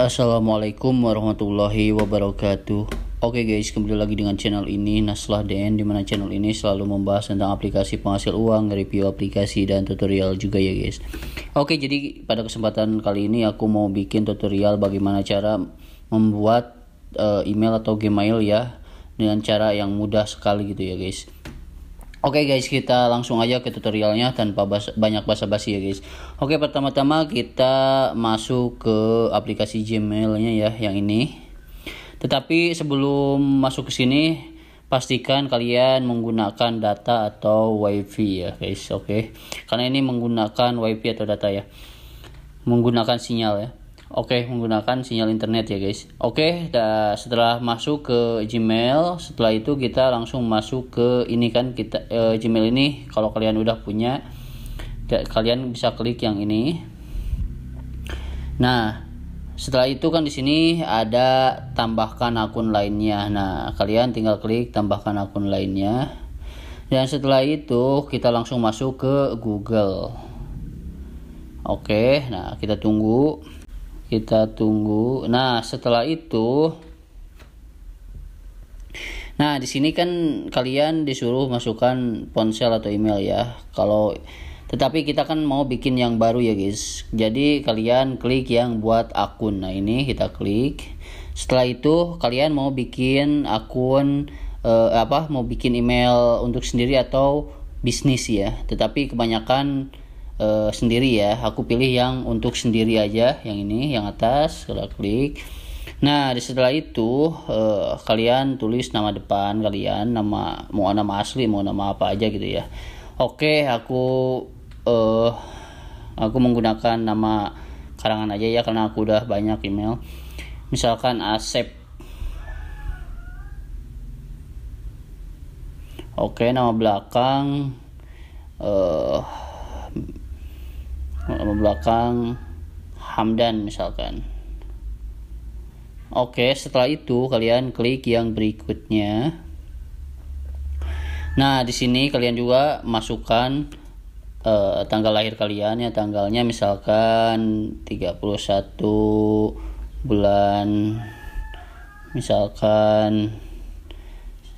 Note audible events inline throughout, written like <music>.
Assalamualaikum warahmatullahi wabarakatuh Oke okay guys, kembali lagi dengan channel ini Naslah DN Dimana channel ini selalu membahas tentang aplikasi penghasil uang Review aplikasi dan tutorial juga ya guys Oke okay, jadi pada kesempatan kali ini Aku mau bikin tutorial bagaimana cara Membuat uh, email atau gmail ya Dengan cara yang mudah sekali gitu ya guys Oke okay guys, kita langsung aja ke tutorialnya tanpa bas banyak basa-basi ya guys. Oke, okay, pertama-tama kita masuk ke aplikasi Gmailnya ya, yang ini. Tetapi sebelum masuk ke sini, pastikan kalian menggunakan data atau WiFi ya guys, oke? Okay? Karena ini menggunakan WiFi atau data ya, menggunakan sinyal ya. Oke, okay, menggunakan sinyal internet ya guys. Oke, okay, setelah masuk ke Gmail, setelah itu kita langsung masuk ke ini kan kita e, Gmail ini kalau kalian udah punya kalian bisa klik yang ini. Nah, setelah itu kan di sini ada tambahkan akun lainnya. Nah, kalian tinggal klik tambahkan akun lainnya. Dan setelah itu kita langsung masuk ke Google. Oke, okay, nah kita tunggu kita tunggu nah setelah itu nah di sini kan kalian disuruh masukkan ponsel atau email ya kalau tetapi kita kan mau bikin yang baru ya guys jadi kalian klik yang buat akun nah ini kita klik setelah itu kalian mau bikin akun eh, apa mau bikin email untuk sendiri atau bisnis ya tetapi kebanyakan uh, sendiri ya aku pilih yang untuk sendiri aja yang ini yang atas kita klik nah setelah itu uh, kalian tulis nama depan kalian nama mau nama asli mau nama apa aja gitu ya oke aku uh, aku menggunakan nama karangan aja ya karena aku udah banyak email misalkan asep oke nama belakang uh, nama belakang Hamdan misalkan Oke, setelah itu kalian klik yang berikutnya. Nah, di sini kalian juga masukkan uh, tanggal lahir kalian ya, tanggalnya misalkan 31 bulan misalkan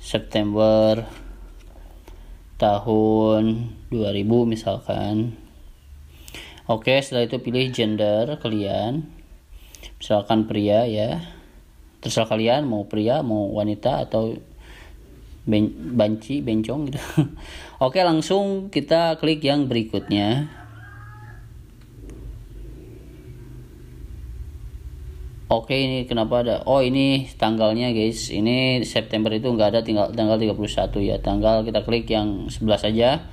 September tahun 2000 misalkan. Oke, setelah itu pilih gender kalian. Misalkan pria ya. Terserah kalian mau pria, mau wanita atau ben banci, bencong gitu. <laughs> Oke, langsung kita klik yang berikutnya. Oke, ini kenapa ada? Oh, ini tanggalnya, guys. Ini September itu nggak ada tinggal tanggal 31 ya. Tanggal kita klik yang 11 aja.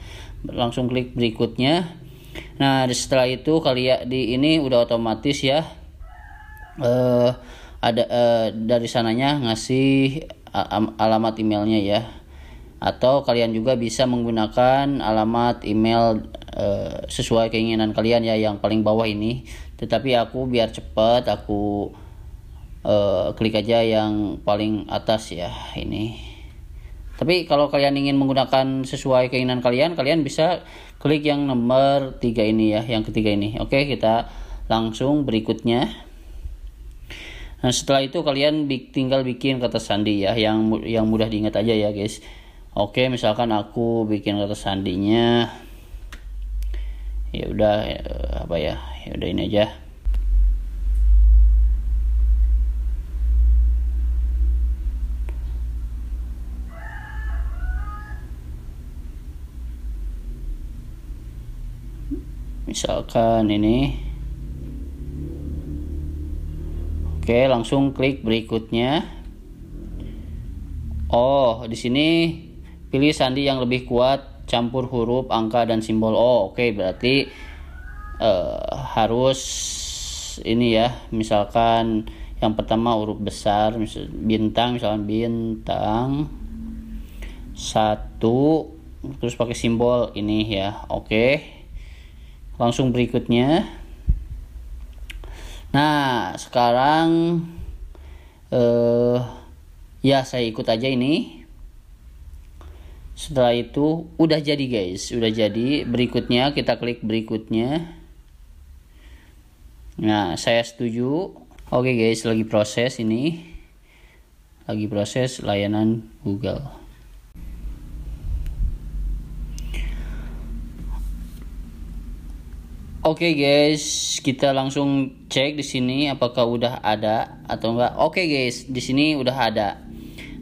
Langsung klik berikutnya Nah, setelah itu kalian ya, di ini udah otomatis ya eh ada eh, dari sananya ngasih alamat emailnya ya. Atau kalian juga bisa menggunakan alamat email eh, sesuai keinginan kalian ya yang paling bawah ini. Tetapi aku biar cepat aku eh, klik aja yang paling atas ya ini. Tapi kalau kalian ingin menggunakan sesuai keinginan kalian, kalian bisa klik yang nomor tiga ini ya, yang ketiga ini. Oke, kita langsung berikutnya. Nah, setelah itu kalian tinggal bikin kata sandi ya, yang yang mudah diingat aja ya, guys. Oke, misalkan aku bikin kata sandinya. Ya udah eh, apa ya? Ya udah ini aja. misalkan ini oke langsung klik berikutnya oh di sini pilih sandi yang lebih kuat campur huruf angka dan simbol oh oke berarti uh, harus ini ya misalkan yang pertama huruf besar bintang misalkan bintang satu terus pakai simbol ini ya oke okay langsung berikutnya nah sekarang eh, ya saya ikut aja ini setelah itu udah jadi guys udah jadi berikutnya kita klik berikutnya nah saya setuju oke guys lagi proses ini lagi proses layanan Google Oke okay guys, kita langsung cek di sini apakah udah ada atau enggak. Oke okay guys, di sini udah ada.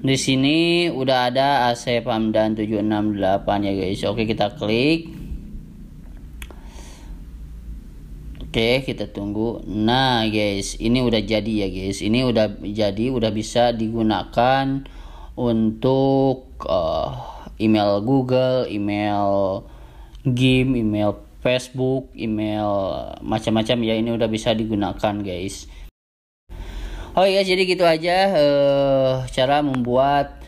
Di sini udah ada AC Pamdan 768 ya guys. Oke, okay, kita klik. Oke, kita tunggu. Nah, guys, ini udah jadi ya guys. Ini udah jadi, udah bisa digunakan untuk uh, email Google, email game, email Facebook, email, macam-macam ya ini udah bisa digunakan guys. Oh ya jadi gitu aja uh, cara membuat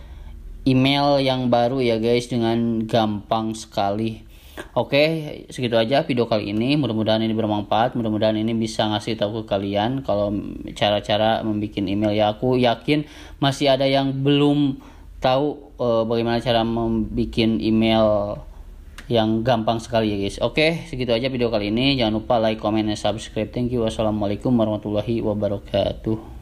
email yang baru ya guys dengan gampang sekali. Oke, segitu aja video kali ini. Mudah-mudahan ini bermanfaat. Mudah-mudahan ini bisa ngasih tahu ke kalian kalau cara-cara membuat email ya. Aku yakin masih ada yang belum tahu uh, bagaimana cara membuat email yang gampang sekali ya guys. Oke, segitu aja video kali ini. Jangan lupa like, comment, dan subscribe. Thank you. Wassalamualaikum warahmatullahi wabarakatuh.